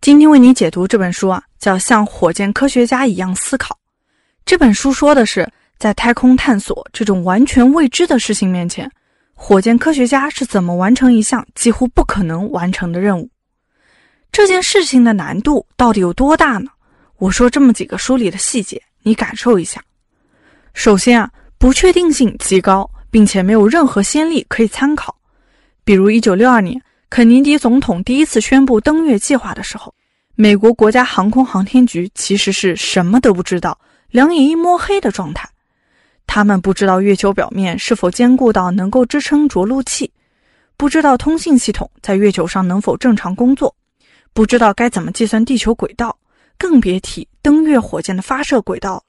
今天为你解读这本书啊，叫《像火箭科学家一样思考》。这本书说的是在太空探索这种完全未知的事情面前，火箭科学家是怎么完成一项几乎不可能完成的任务。这件事情的难度到底有多大呢？我说这么几个书里的细节，你感受一下。首先啊，不确定性极高，并且没有任何先例可以参考。比如1962年。肯尼迪总统第一次宣布登月计划的时候，美国国家航空航天局其实是什么都不知道，两眼一摸黑的状态。他们不知道月球表面是否坚固到能够支撑着陆器，不知道通信系统在月球上能否正常工作，不知道该怎么计算地球轨道，更别提登月火箭的发射轨道。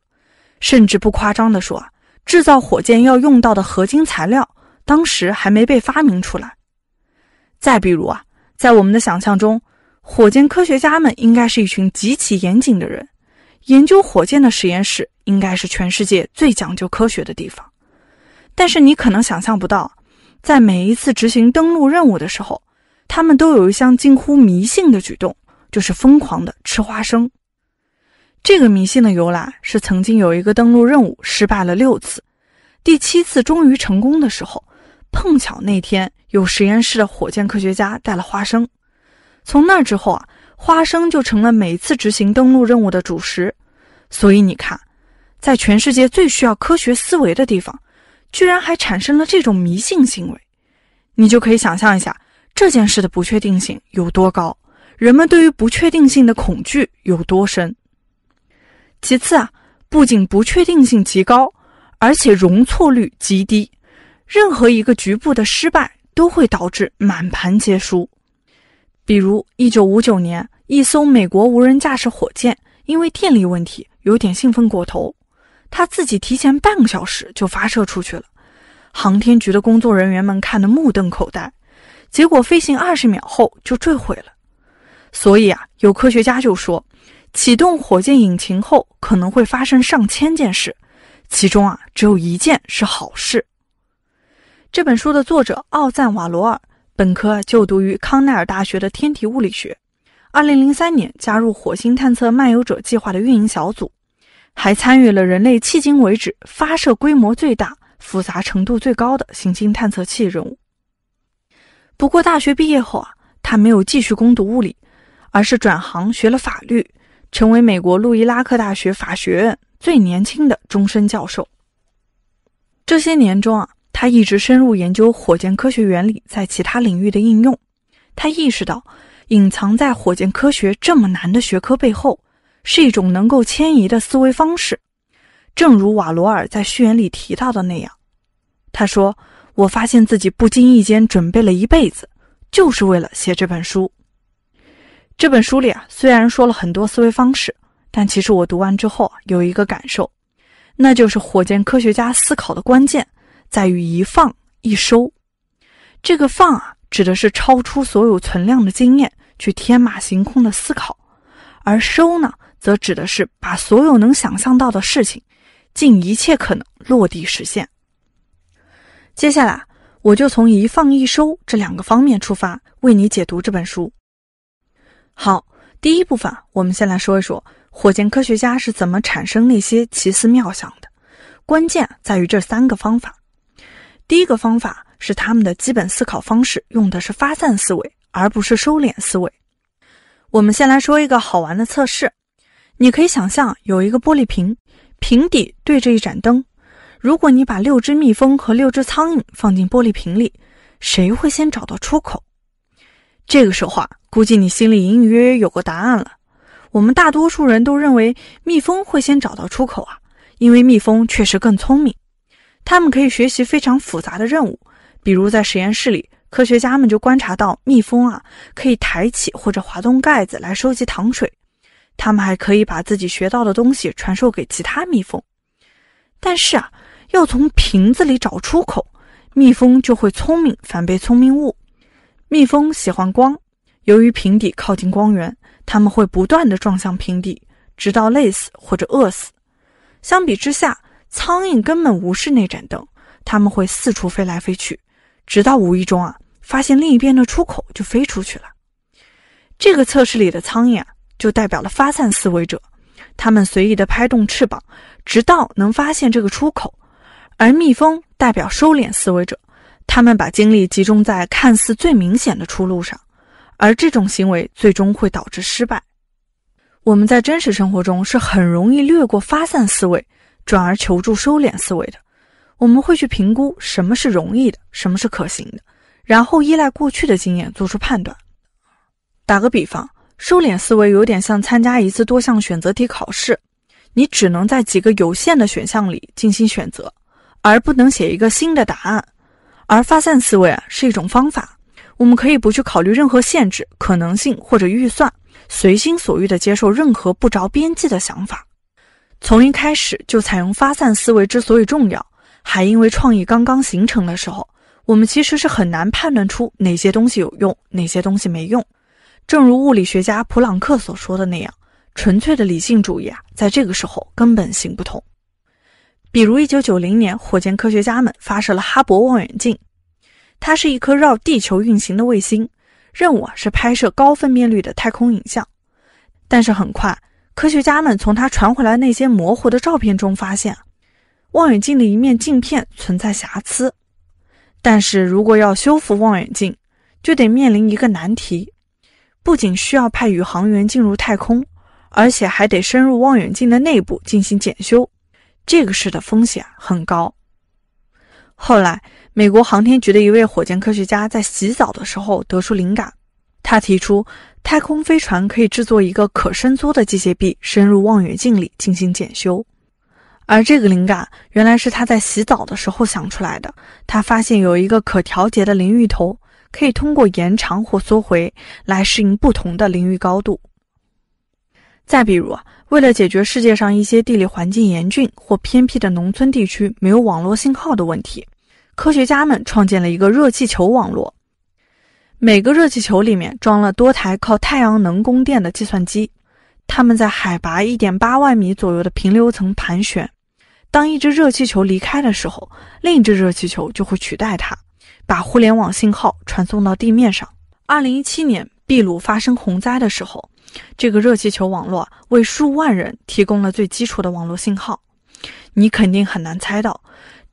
甚至不夸张地说，制造火箭要用到的合金材料，当时还没被发明出来。再比如啊，在我们的想象中，火箭科学家们应该是一群极其严谨的人，研究火箭的实验室应该是全世界最讲究科学的地方。但是你可能想象不到，在每一次执行登陆任务的时候，他们都有一项近乎迷信的举动，就是疯狂的吃花生。这个迷信的由来是曾经有一个登陆任务失败了六次，第七次终于成功的时候。碰巧那天有实验室的火箭科学家带了花生，从那之后啊，花生就成了每次执行登陆任务的主食。所以你看，在全世界最需要科学思维的地方，居然还产生了这种迷信行为，你就可以想象一下这件事的不确定性有多高，人们对于不确定性的恐惧有多深。其次啊，不仅不确定性极高，而且容错率极低。任何一个局部的失败都会导致满盘皆输。比如，一九五九年，一艘美国无人驾驶火箭因为电力问题有点兴奋过头，它自己提前半个小时就发射出去了。航天局的工作人员们看得目瞪口呆，结果飞行二十秒后就坠毁了。所以啊，有科学家就说，启动火箭引擎后可能会发生上千件事，其中啊只有一件是好事。这本书的作者奥赞·瓦罗尔本科就读于康奈尔大学的天体物理学，二零零三年加入火星探测漫游者计划的运营小组，还参与了人类迄今为止发射规模最大、复杂程度最高的行星探测器任务。不过，大学毕业后啊，他没有继续攻读物理，而是转行学了法律，成为美国路易拉克大学法学院最年轻的终身教授。这些年中啊。他一直深入研究火箭科学原理在其他领域的应用。他意识到，隐藏在火箭科学这么难的学科背后，是一种能够迁移的思维方式。正如瓦罗尔在序言里提到的那样，他说：“我发现自己不经意间准备了一辈子，就是为了写这本书。”这本书里啊，虽然说了很多思维方式，但其实我读完之后有一个感受，那就是火箭科学家思考的关键。在于一放一收，这个放啊，指的是超出所有存量的经验，去天马行空的思考；而收呢，则指的是把所有能想象到的事情，尽一切可能落地实现。接下来，我就从一放一收这两个方面出发，为你解读这本书。好，第一部分，我们先来说一说火箭科学家是怎么产生那些奇思妙想的，关键在于这三个方法。第一个方法是他们的基本思考方式用的是发散思维，而不是收敛思维。我们先来说一个好玩的测试。你可以想象有一个玻璃瓶，瓶底对着一盏灯。如果你把六只蜜蜂和六只苍蝇放进玻璃瓶里，谁会先找到出口？这个时候啊，估计你心里隐隐约约有个答案了。我们大多数人都认为蜜蜂会先找到出口啊，因为蜜蜂确实更聪明。他们可以学习非常复杂的任务，比如在实验室里，科学家们就观察到蜜蜂啊可以抬起或者滑动盖子来收集糖水。他们还可以把自己学到的东西传授给其他蜜蜂。但是啊，要从瓶子里找出口，蜜蜂就会聪明反被聪明误。蜜蜂喜欢光，由于瓶底靠近光源，它们会不断的撞向瓶底，直到累死或者饿死。相比之下，苍蝇根本无视那盏灯，他们会四处飞来飞去，直到无意中啊发现另一边的出口就飞出去了。这个测试里的苍蝇啊，就代表了发散思维者，他们随意的拍动翅膀，直到能发现这个出口。而蜜蜂代表收敛思维者，他们把精力集中在看似最明显的出路上，而这种行为最终会导致失败。我们在真实生活中是很容易略过发散思维。转而求助收敛思维的，我们会去评估什么是容易的，什么是可行的，然后依赖过去的经验做出判断。打个比方，收敛思维有点像参加一次多项选择题考试，你只能在几个有限的选项里进行选择，而不能写一个新的答案。而发散思维啊，是一种方法，我们可以不去考虑任何限制、可能性或者预算，随心所欲地接受任何不着边际的想法。从一开始就采用发散思维之所以重要，还因为创意刚刚形成的时候，我们其实是很难判断出哪些东西有用，哪些东西没用。正如物理学家普朗克所说的那样，纯粹的理性主义啊，在这个时候根本行不通。比如，1990年，火箭科学家们发射了哈勃望远镜，它是一颗绕地球运行的卫星，任务啊是拍摄高分辨率的太空影像。但是很快。科学家们从他传回来那些模糊的照片中发现，望远镜的一面镜片存在瑕疵。但是如果要修复望远镜，就得面临一个难题：不仅需要派宇航员进入太空，而且还得深入望远镜的内部进行检修。这个事的风险很高。后来，美国航天局的一位火箭科学家在洗澡的时候得出灵感，他提出。太空飞船可以制作一个可伸缩的机械臂，深入望远镜里进行检修。而这个灵感原来是他在洗澡的时候想出来的。他发现有一个可调节的淋浴头，可以通过延长或缩回来适应不同的淋浴高度。再比如为了解决世界上一些地理环境严峻或偏僻的农村地区没有网络信号的问题，科学家们创建了一个热气球网络。每个热气球里面装了多台靠太阳能供电的计算机，它们在海拔一点八万米左右的平流层盘旋。当一只热气球离开的时候，另一只热气球就会取代它，把互联网信号传送到地面上。二零一七年秘鲁发生洪灾的时候，这个热气球网络为数万人提供了最基础的网络信号。你肯定很难猜到。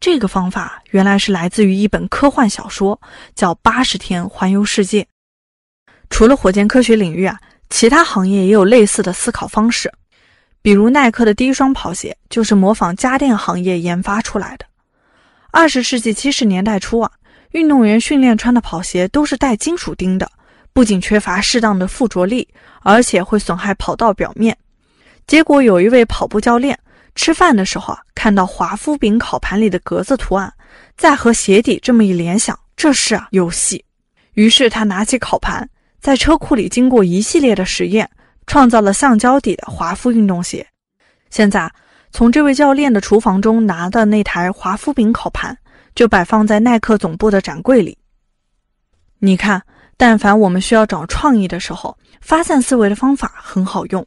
这个方法原来是来自于一本科幻小说，叫《八十天环游世界》。除了火箭科学领域啊，其他行业也有类似的思考方式。比如耐克的第一双跑鞋就是模仿家电行业研发出来的。二十世纪七十年代初啊，运动员训练穿的跑鞋都是带金属钉的，不仅缺乏适当的附着力，而且会损害跑道表面。结果有一位跑步教练。吃饭的时候啊，看到华夫饼烤盘里的格子图案，再和鞋底这么一联想，这是啊游戏。于是他拿起烤盘，在车库里经过一系列的实验，创造了橡胶底的华夫运动鞋。现在，从这位教练的厨房中拿的那台华夫饼烤盘，就摆放在耐克总部的展柜里。你看，但凡我们需要找创意的时候，发散思维的方法很好用。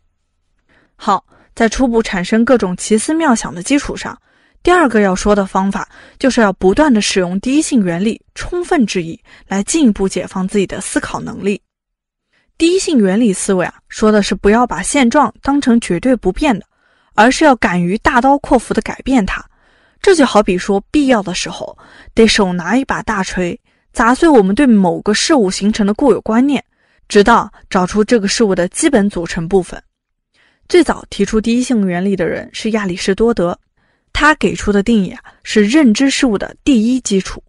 好。在初步产生各种奇思妙想的基础上，第二个要说的方法就是要不断的使用第一性原理充分质疑，来进一步解放自己的思考能力。第一性原理思维啊，说的是不要把现状当成绝对不变的，而是要敢于大刀阔斧的改变它。这就好比说，必要的时候得手拿一把大锤，砸碎我们对某个事物形成的固有观念，直到找出这个事物的基本组成部分。最早提出第一性原理的人是亚里士多德，他给出的定义啊是认知事物的第一基础。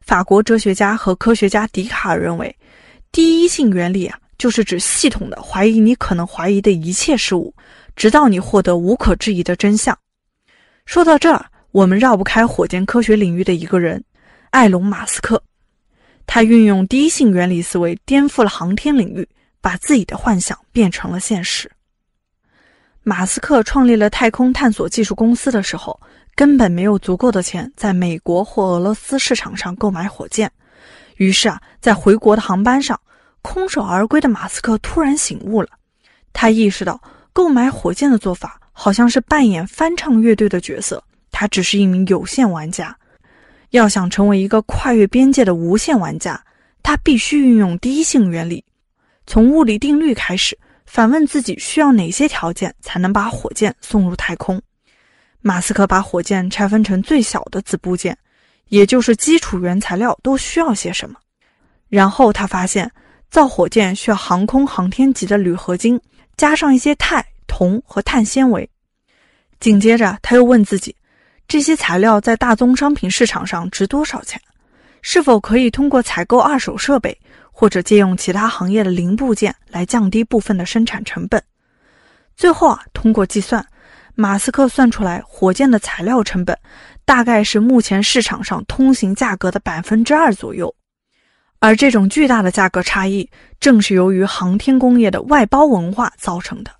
法国哲学家和科学家笛卡尔认为，第一性原理啊就是指系统的怀疑你可能怀疑的一切事物，直到你获得无可置疑的真相。说到这儿，我们绕不开火箭科学领域的一个人，埃隆·马斯克，他运用第一性原理思维颠覆了航天领域，把自己的幻想变成了现实。马斯克创立了太空探索技术公司的时候，根本没有足够的钱在美国或俄罗斯市场上购买火箭。于是啊，在回国的航班上，空手而归的马斯克突然醒悟了。他意识到，购买火箭的做法好像是扮演翻唱乐队的角色，他只是一名有限玩家。要想成为一个跨越边界的无限玩家，他必须运用第一性原理，从物理定律开始。反问自己需要哪些条件才能把火箭送入太空？马斯克把火箭拆分成最小的子部件，也就是基础原材料都需要些什么？然后他发现造火箭需要航空航天级的铝合金，加上一些钛、铜和碳纤维。紧接着他又问自己，这些材料在大宗商品市场上值多少钱？是否可以通过采购二手设备？或者借用其他行业的零部件来降低部分的生产成本。最后啊，通过计算，马斯克算出来火箭的材料成本大概是目前市场上通行价格的百分之二左右。而这种巨大的价格差异，正是由于航天工业的外包文化造成的。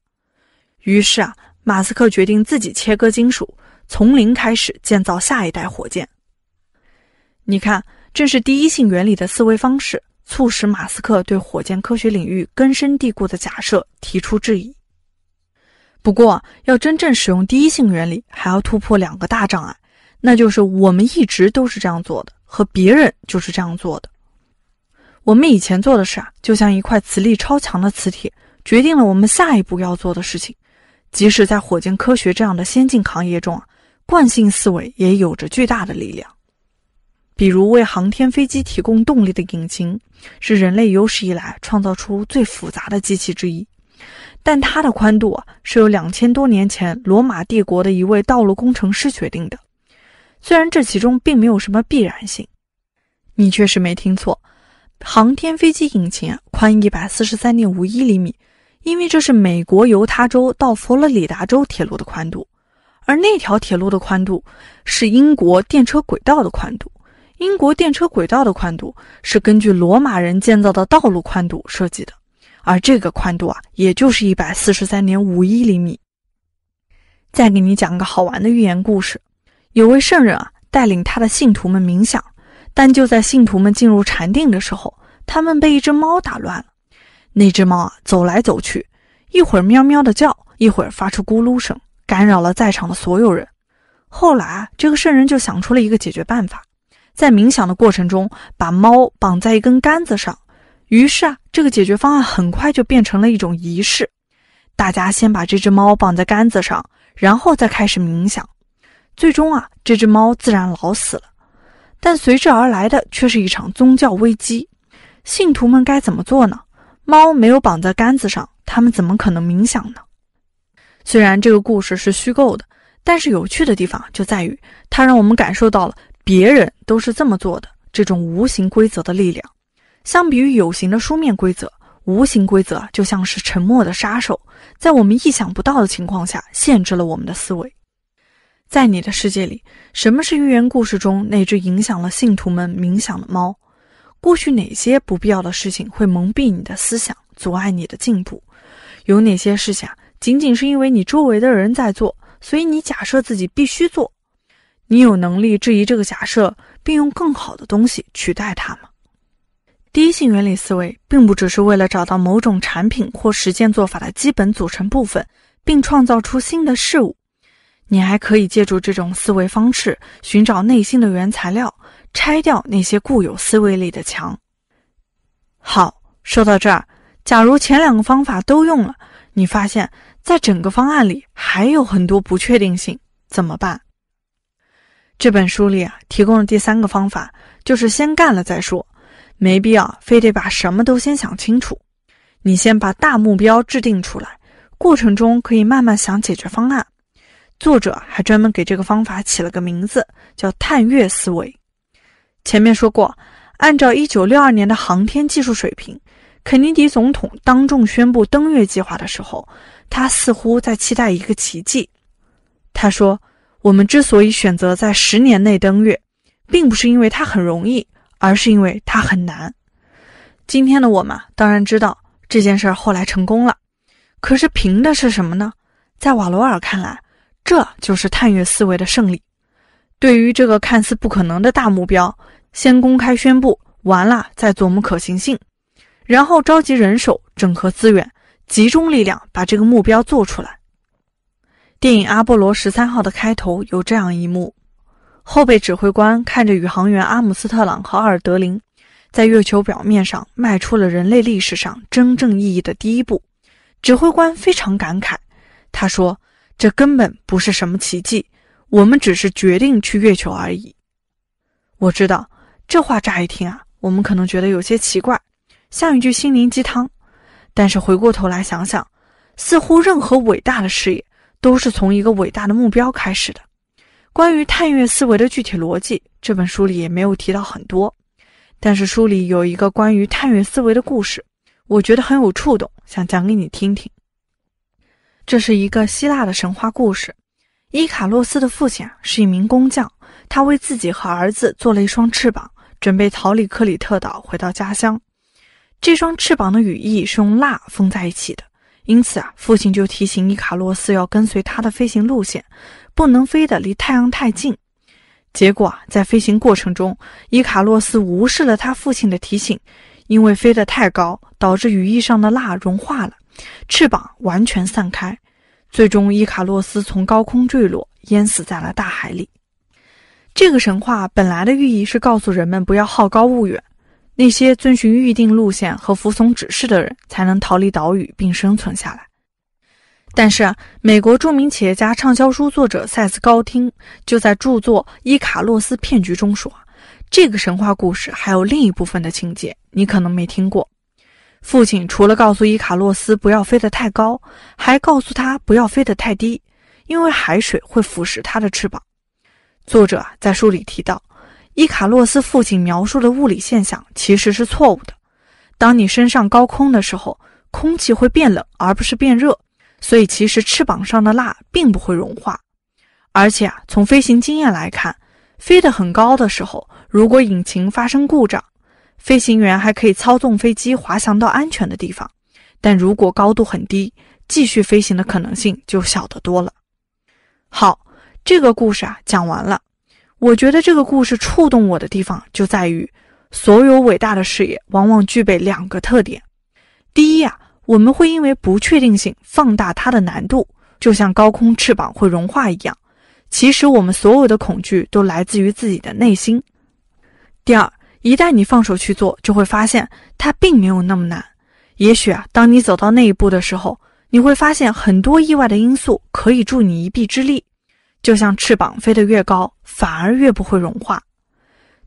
于是啊，马斯克决定自己切割金属，从零开始建造下一代火箭。你看，这是第一性原理的思维方式。促使马斯克对火箭科学领域根深蒂固的假设提出质疑。不过，要真正使用第一性原理，还要突破两个大障碍，那就是我们一直都是这样做的，和别人就是这样做的。我们以前做的事啊，就像一块磁力超强的磁铁，决定了我们下一步要做的事情。即使在火箭科学这样的先进行业中啊，惯性思维也有着巨大的力量。比如为航天飞机提供动力的引擎。是人类有史以来创造出最复杂的机器之一，但它的宽度是由两千多年前罗马帝国的一位道路工程师决定的。虽然这其中并没有什么必然性，你确实没听错，航天飞机引擎宽一百四十三点五一厘米，因为这是美国犹他州到佛罗里达州铁路的宽度，而那条铁路的宽度是英国电车轨道的宽度。英国电车轨道的宽度是根据罗马人建造的道路宽度设计的，而这个宽度啊，也就是一百四十三点五一厘米。再给你讲个好玩的寓言故事：有位圣人啊，带领他的信徒们冥想，但就在信徒们进入禅定的时候，他们被一只猫打乱了。那只猫啊，走来走去，一会儿喵喵的叫，一会儿发出咕噜声，干扰了在场的所有人。后来啊，这个圣人就想出了一个解决办法。在冥想的过程中，把猫绑在一根杆子上，于是啊，这个解决方案很快就变成了一种仪式。大家先把这只猫绑在杆子上，然后再开始冥想。最终啊，这只猫自然老死了，但随之而来的却是一场宗教危机。信徒们该怎么做呢？猫没有绑在杆子上，他们怎么可能冥想呢？虽然这个故事是虚构的，但是有趣的地方就在于它让我们感受到了。别人都是这么做的，这种无形规则的力量，相比于有形的书面规则，无形规则就像是沉默的杀手，在我们意想不到的情况下限制了我们的思维。在你的世界里，什么是寓言故事中那只影响了信徒们冥想的猫？过去哪些不必要的事情会蒙蔽你的思想，阻碍你的进步？有哪些事情仅仅是因为你周围的人在做，所以你假设自己必须做？你有能力质疑这个假设，并用更好的东西取代它吗？第一性原理思维并不只是为了找到某种产品或实践做法的基本组成部分，并创造出新的事物。你还可以借助这种思维方式寻找内心的原材料，拆掉那些固有思维力的墙。好，说到这儿，假如前两个方法都用了，你发现在整个方案里还有很多不确定性，怎么办？这本书里啊，提供了第三个方法就是先干了再说，没必要非得把什么都先想清楚。你先把大目标制定出来，过程中可以慢慢想解决方案。作者还专门给这个方法起了个名字，叫“探月思维”。前面说过，按照1962年的航天技术水平，肯尼迪总统当众宣布登月计划的时候，他似乎在期待一个奇迹。他说。我们之所以选择在十年内登月，并不是因为它很容易，而是因为它很难。今天的我们当然知道这件事儿后来成功了，可是凭的是什么呢？在瓦罗尔看来，这就是探月思维的胜利。对于这个看似不可能的大目标，先公开宣布，完了再琢磨可行性，然后召集人手，整合资源，集中力量把这个目标做出来。电影《阿波罗十三号》的开头有这样一幕：后备指挥官看着宇航员阿姆斯特朗和阿尔德林在月球表面上迈出了人类历史上真正意义的第一步，指挥官非常感慨，他说：“这根本不是什么奇迹，我们只是决定去月球而已。”我知道这话乍一听啊，我们可能觉得有些奇怪，像一句心灵鸡汤，但是回过头来想想，似乎任何伟大的事业。都是从一个伟大的目标开始的。关于探月思维的具体逻辑，这本书里也没有提到很多。但是书里有一个关于探月思维的故事，我觉得很有触动，想讲给你听听。这是一个希腊的神话故事。伊卡洛斯的父亲是一名工匠，他为自己和儿子做了一双翅膀，准备逃离克里特岛，回到家乡。这双翅膀的羽翼是用蜡封在一起的。因此啊，父亲就提醒伊卡洛斯要跟随他的飞行路线，不能飞得离太阳太近。结果啊，在飞行过程中，伊卡洛斯无视了他父亲的提醒，因为飞得太高，导致羽翼上的蜡融化了，翅膀完全散开。最终，伊卡洛斯从高空坠落，淹死在了大海里。这个神话本来的寓意是告诉人们不要好高骛远。那些遵循预定路线和服从指示的人才能逃离岛屿并生存下来。但是，美国著名企业家、畅销书作者塞斯高汀就在著作《伊卡洛斯骗局》中说，这个神话故事还有另一部分的情节，你可能没听过。父亲除了告诉伊卡洛斯不要飞得太高，还告诉他不要飞得太低，因为海水会腐蚀他的翅膀。作者在书里提到。伊卡洛斯父亲描述的物理现象其实是错误的。当你升上高空的时候，空气会变冷而不是变热，所以其实翅膀上的蜡并不会融化。而且啊，从飞行经验来看，飞得很高的时候，如果引擎发生故障，飞行员还可以操纵飞机滑翔到安全的地方；但如果高度很低，继续飞行的可能性就小得多了。好，这个故事啊，讲完了。我觉得这个故事触动我的地方就在于，所有伟大的事业往往具备两个特点：第一啊，我们会因为不确定性放大它的难度，就像高空翅膀会融化一样。其实我们所有的恐惧都来自于自己的内心。第二，一旦你放手去做，就会发现它并没有那么难。也许啊，当你走到那一步的时候，你会发现很多意外的因素可以助你一臂之力。就像翅膀飞得越高，反而越不会融化。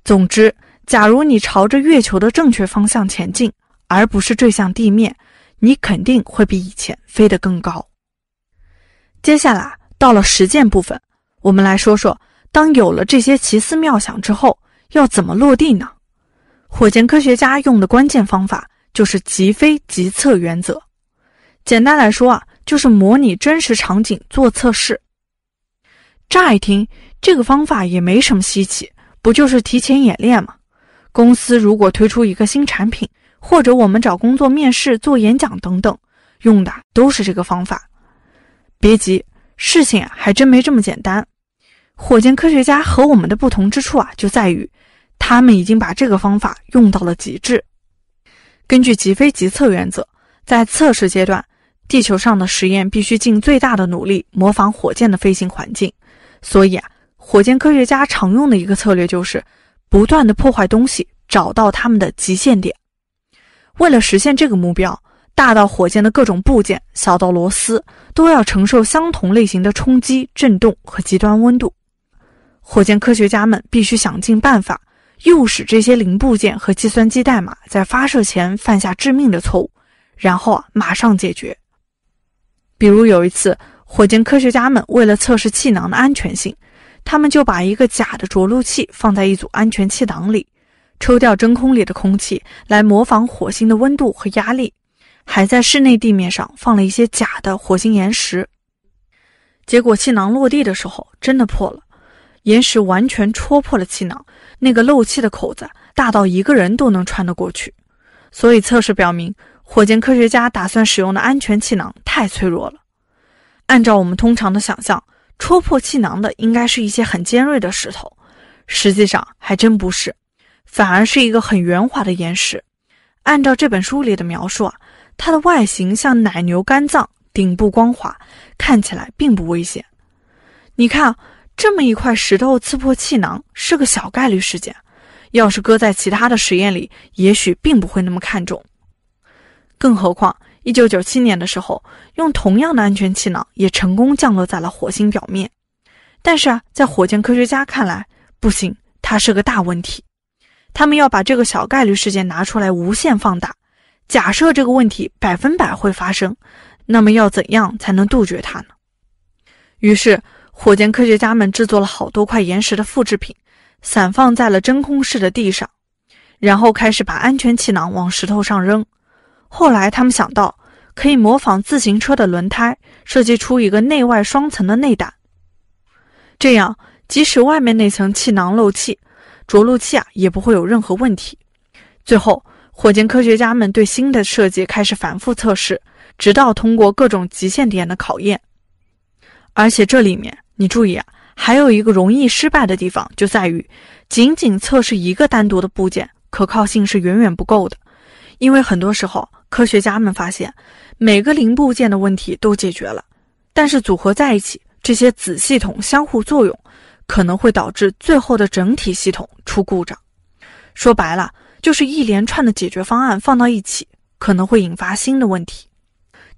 总之，假如你朝着月球的正确方向前进，而不是坠向地面，你肯定会比以前飞得更高。接下来到了实践部分，我们来说说，当有了这些奇思妙想之后，要怎么落地呢？火箭科学家用的关键方法就是“即飞即测”原则。简单来说啊，就是模拟真实场景做测试。乍一听，这个方法也没什么稀奇，不就是提前演练吗？公司如果推出一个新产品，或者我们找工作面试、做演讲等等，用的都是这个方法。别急，事情啊还真没这么简单。火箭科学家和我们的不同之处啊，就在于他们已经把这个方法用到了极致。根据即飞即测原则，在测试阶段，地球上的实验必须尽最大的努力模仿火箭的飞行环境。所以啊，火箭科学家常用的一个策略就是不断的破坏东西，找到他们的极限点。为了实现这个目标，大到火箭的各种部件，小到螺丝，都要承受相同类型的冲击、震动和极端温度。火箭科学家们必须想尽办法，诱使这些零部件和计算机代码在发射前犯下致命的错误，然后啊马上解决。比如有一次。火箭科学家们为了测试气囊的安全性，他们就把一个假的着陆器放在一组安全气囊里，抽掉真空里的空气来模仿火星的温度和压力，还在室内地面上放了一些假的火星岩石。结果气囊落地的时候真的破了，岩石完全戳破了气囊，那个漏气的口子大到一个人都能穿得过去。所以测试表明，火箭科学家打算使用的安全气囊太脆弱了。按照我们通常的想象，戳破气囊的应该是一些很尖锐的石头，实际上还真不是，反而是一个很圆滑的岩石。按照这本书里的描述啊，它的外形像奶牛肝脏，顶部光滑，看起来并不危险。你看，这么一块石头刺破气囊是个小概率事件，要是搁在其他的实验里，也许并不会那么看重，更何况。一九九七年的时候，用同样的安全气囊也成功降落在了火星表面。但是啊，在火箭科学家看来，不行，它是个大问题。他们要把这个小概率事件拿出来无限放大。假设这个问题百分百会发生，那么要怎样才能杜绝它呢？于是，火箭科学家们制作了好多块岩石的复制品，散放在了真空室的地上，然后开始把安全气囊往石头上扔。后来，他们想到可以模仿自行车的轮胎，设计出一个内外双层的内胆。这样，即使外面那层气囊漏气，着陆器啊也不会有任何问题。最后，火箭科学家们对新的设计开始反复测试，直到通过各种极限点的考验。而且，这里面你注意啊，还有一个容易失败的地方，就在于仅仅测试一个单独的部件，可靠性是远远不够的。因为很多时候，科学家们发现，每个零部件的问题都解决了，但是组合在一起，这些子系统相互作用，可能会导致最后的整体系统出故障。说白了，就是一连串的解决方案放到一起，可能会引发新的问题。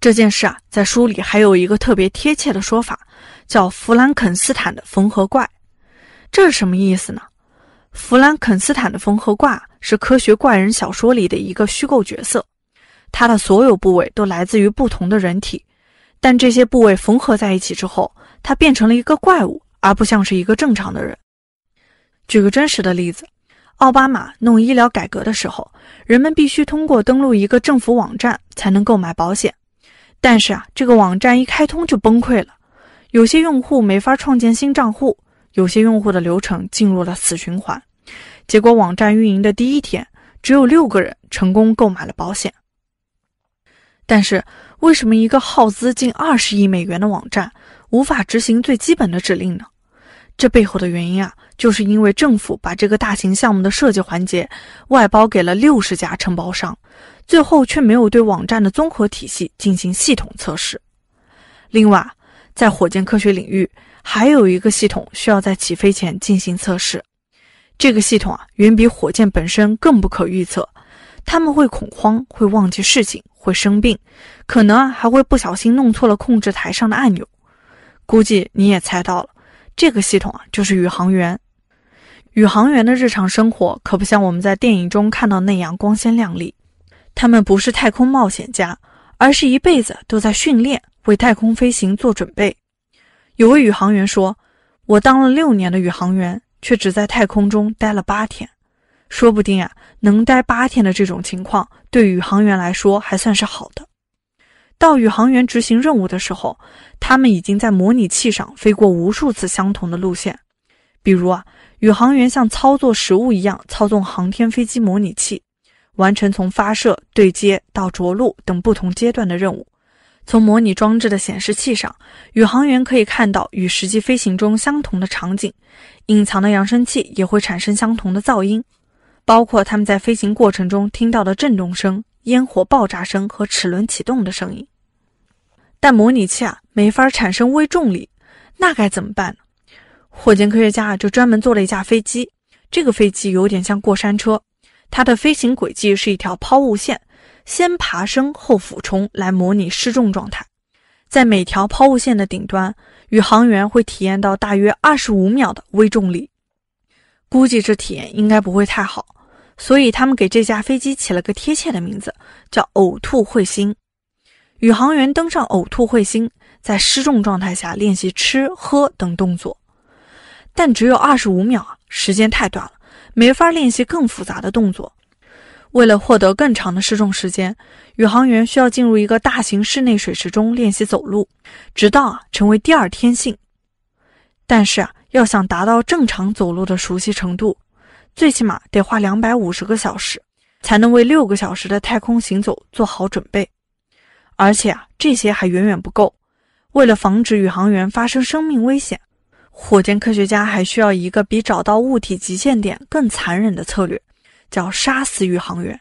这件事啊，在书里还有一个特别贴切的说法，叫“弗兰肯斯坦的缝合怪”。这是什么意思呢？弗兰肯斯坦的缝合怪是科学怪人小说里的一个虚构角色，他的所有部位都来自于不同的人体，但这些部位缝合在一起之后，他变成了一个怪物，而不像是一个正常的人。举个真实的例子，奥巴马弄医疗改革的时候，人们必须通过登录一个政府网站才能购买保险，但是啊，这个网站一开通就崩溃了，有些用户没法创建新账户。有些用户的流程进入了死循环，结果网站运营的第一天只有六个人成功购买了保险。但是，为什么一个耗资近二十亿美元的网站无法执行最基本的指令呢？这背后的原因啊，就是因为政府把这个大型项目的设计环节外包给了六十家承包商，最后却没有对网站的综合体系进行系统测试。另外，在火箭科学领域。还有一个系统需要在起飞前进行测试，这个系统啊远比火箭本身更不可预测。他们会恐慌，会忘记事情，会生病，可能啊还会不小心弄错了控制台上的按钮。估计你也猜到了，这个系统啊就是宇航员。宇航员的日常生活可不像我们在电影中看到那样光鲜亮丽，他们不是太空冒险家，而是一辈子都在训练，为太空飞行做准备。有位宇航员说：“我当了六年的宇航员，却只在太空中待了八天。说不定啊，能待八天的这种情况，对宇航员来说还算是好的。到宇航员执行任务的时候，他们已经在模拟器上飞过无数次相同的路线。比如啊，宇航员像操作食物一样操纵航天飞机模拟器，完成从发射、对接到着陆等不同阶段的任务。”从模拟装置的显示器上，宇航员可以看到与实际飞行中相同的场景，隐藏的扬声器也会产生相同的噪音，包括他们在飞行过程中听到的震动声、烟火爆炸声和齿轮启动的声音。但模拟器啊没法产生微重力，那该怎么办呢？火箭科学家啊就专门做了一架飞机，这个飞机有点像过山车，它的飞行轨迹是一条抛物线。先爬升后俯冲来模拟失重状态，在每条抛物线的顶端，宇航员会体验到大约二十五秒的微重力。估计这体验应该不会太好，所以他们给这架飞机起了个贴切的名字，叫“呕吐彗星”。宇航员登上“呕吐彗星”，在失重状态下练习吃、喝等动作，但只有二十五秒啊，时间太短了，没法练习更复杂的动作。为了获得更长的失重时间，宇航员需要进入一个大型室内水池中练习走路，直到啊成为第二天性。但是啊，要想达到正常走路的熟悉程度，最起码得花两百五十个小时，才能为六个小时的太空行走做好准备。而且啊，这些还远远不够。为了防止宇航员发生生命危险，火箭科学家还需要一个比找到物体极限点更残忍的策略。叫杀死宇航员，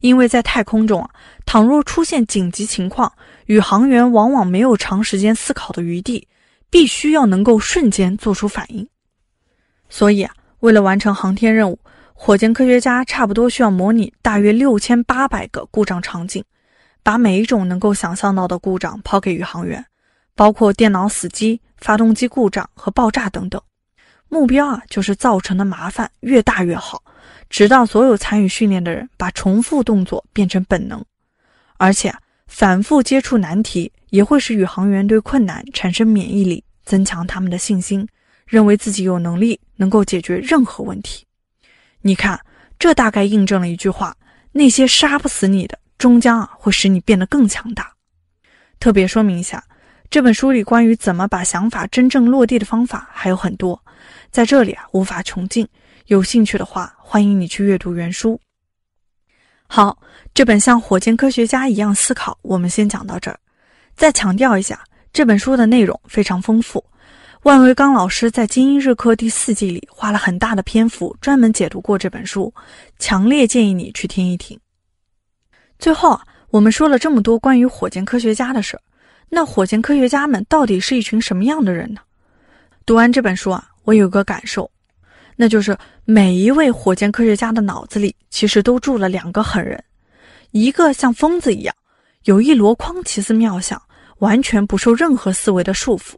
因为在太空中啊，倘若出现紧急情况，宇航员往往没有长时间思考的余地，必须要能够瞬间做出反应。所以啊，为了完成航天任务，火箭科学家差不多需要模拟大约六千八百个故障场景，把每一种能够想象到的故障抛给宇航员，包括电脑死机、发动机故障和爆炸等等。目标啊，就是造成的麻烦越大越好。直到所有参与训练的人把重复动作变成本能，而且反复接触难题也会使宇航员对困难产生免疫力，增强他们的信心，认为自己有能力能够解决任何问题。你看，这大概印证了一句话：那些杀不死你的，终将啊会使你变得更强大。特别说明一下，这本书里关于怎么把想法真正落地的方法还有很多，在这里啊无法穷尽。有兴趣的话，欢迎你去阅读原书。好，这本像火箭科学家一样思考，我们先讲到这儿。再强调一下，这本书的内容非常丰富。万维刚老师在《精英日课》第四季里花了很大的篇幅，专门解读过这本书，强烈建议你去听一听。最后啊，我们说了这么多关于火箭科学家的事儿，那火箭科学家们到底是一群什么样的人呢？读完这本书啊，我有个感受。那就是每一位火箭科学家的脑子里其实都住了两个狠人，一个像疯子一样，有一箩筐奇思妙想，完全不受任何思维的束缚；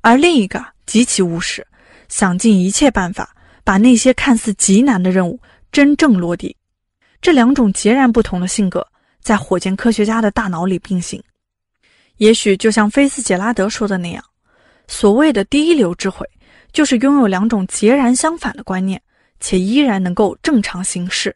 而另一个极其务实，想尽一切办法把那些看似极难的任务真正落地。这两种截然不同的性格在火箭科学家的大脑里并行。也许就像菲斯杰拉德说的那样，所谓的第一流智慧。就是拥有两种截然相反的观念，且依然能够正常行事。